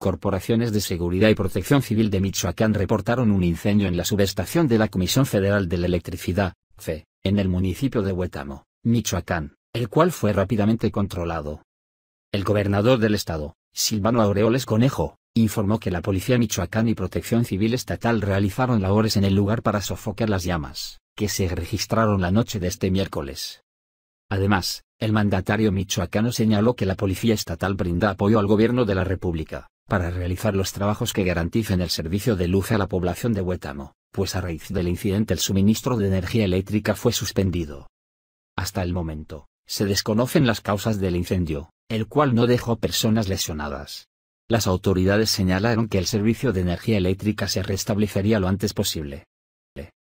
Corporaciones de Seguridad y Protección Civil de Michoacán reportaron un incendio en la subestación de la Comisión Federal de la Electricidad, CFE, en el municipio de Huetamo, Michoacán, el cual fue rápidamente controlado. El gobernador del estado, Silvano Aureoles Conejo, informó que la Policía Michoacán y Protección Civil Estatal realizaron labores en el lugar para sofocar las llamas, que se registraron la noche de este miércoles. Además, el mandatario michoacano señaló que la Policía Estatal brinda apoyo al Gobierno de la República para realizar los trabajos que garanticen el servicio de luz a la población de Huétamo, pues a raíz del incidente el suministro de energía eléctrica fue suspendido. Hasta el momento, se desconocen las causas del incendio, el cual no dejó personas lesionadas. Las autoridades señalaron que el servicio de energía eléctrica se restablecería lo antes posible.